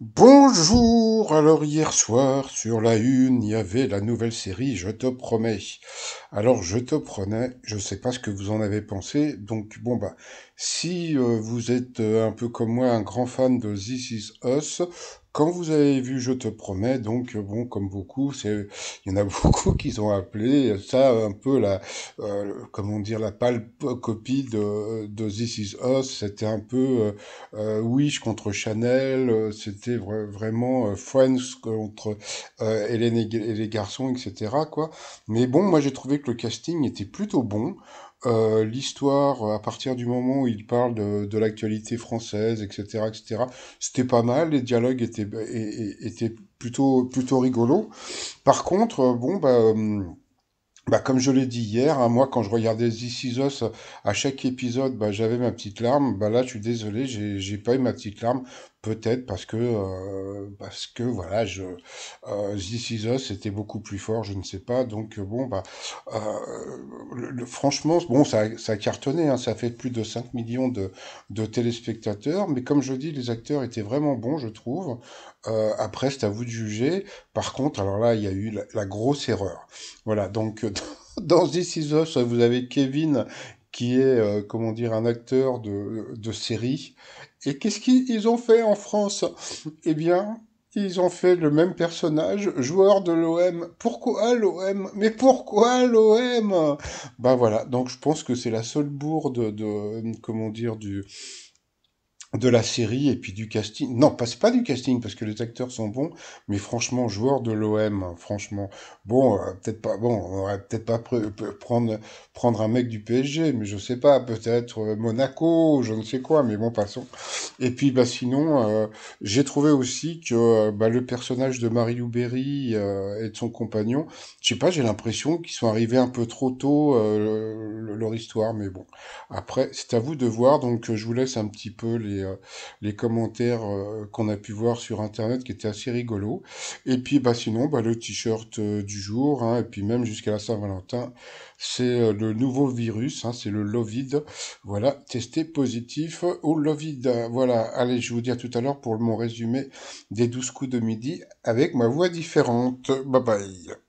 Bonjour, alors hier soir sur la une, il y avait la nouvelle série Je te promets. Alors je te prenais, je ne sais pas ce que vous en avez pensé, donc bon bah si euh, vous êtes euh, un peu comme moi un grand fan de This Is Us, quand vous avez vu Je te promets, donc euh, bon comme beaucoup, c'est il y en a beaucoup qui ont appelé ça un peu la comment dire la pâle copie de, This Is Us, c'était un peu Wish contre Chanel, c'était vraiment Friends contre Hélène et, les garçons, etc. quoi. Mais bon, moi j'ai trouvé le casting était plutôt bon. Euh, l'histoire, à partir du moment où il parle de, l'actualité française, etc., etc., c'était pas mal. Les dialogues étaient, étaient plutôt, plutôt rigolos. Par contre, euh, bon, bah, euh, bah, comme je l'ai dit hier, hein, moi quand je regardais This à chaque épisode, bah, j'avais ma petite larme. Bah, là, je suis désolé, j'ai pas eu ma petite larme. Peut-être parce que euh, parce que voilà, je euh, This était beaucoup plus fort, je ne sais pas. Donc euh, bon bah euh, franchement bon ça ça a cartonné, hein. ça fait plus de 5 millions de de téléspectateurs, mais comme je dis, les acteurs étaient vraiment bons, je trouve. après c'est à vous de juger. Par contre, alors là, il y a eu la, grosse erreur. Voilà, donc dans This Is vous avez Kevin qui est, euh, comment dire, un acteur de, de série. Et qu'est-ce qu'ils ont fait en France Eh bien, ils ont fait le même personnage, joueur de l'OM. Pourquoi l'OM Mais pourquoi l'OM Ben voilà, donc je pense que c'est la seule bourde de, comment dire, du, de la série et puis du casting. Non, passe pas du casting parce que les acteurs sont bons, mais franchement, joueur de l'OM, hein, franchement, bon, euh, peut-être pas, bon, on aurait peut-être pas prendre prendre un mec du PSG, mais je sais pas, peut-être euh, Monaco, je ne sais quoi, mais bon, passons. Et puis, bah sinon, euh, j'ai trouvé aussi que bah, le personnage de Marie Berry et de son compagnon, je sais pas, j'ai l'impression qu'ils sont arrivés un peu trop tôt leur histoire, mais bon. Après, c'est à vous de voir, donc je vous laisse un petit peu les euh, les, commentaires euh, qu'on a pu voir sur Internet qui étaient assez rigolos. Et puis, bah, sinon, bah, le t-shirt euh, du jour, hein, et puis même jusqu'à la Saint-Valentin, c'est le nouveau virus, hein, c'est le Lovid. Voilà, testé positif au Lovid. Voilà, allez, je vous dis à tout à l'heure pour mon résumé des 12 coups de midi avec ma voix différente. Bye bye.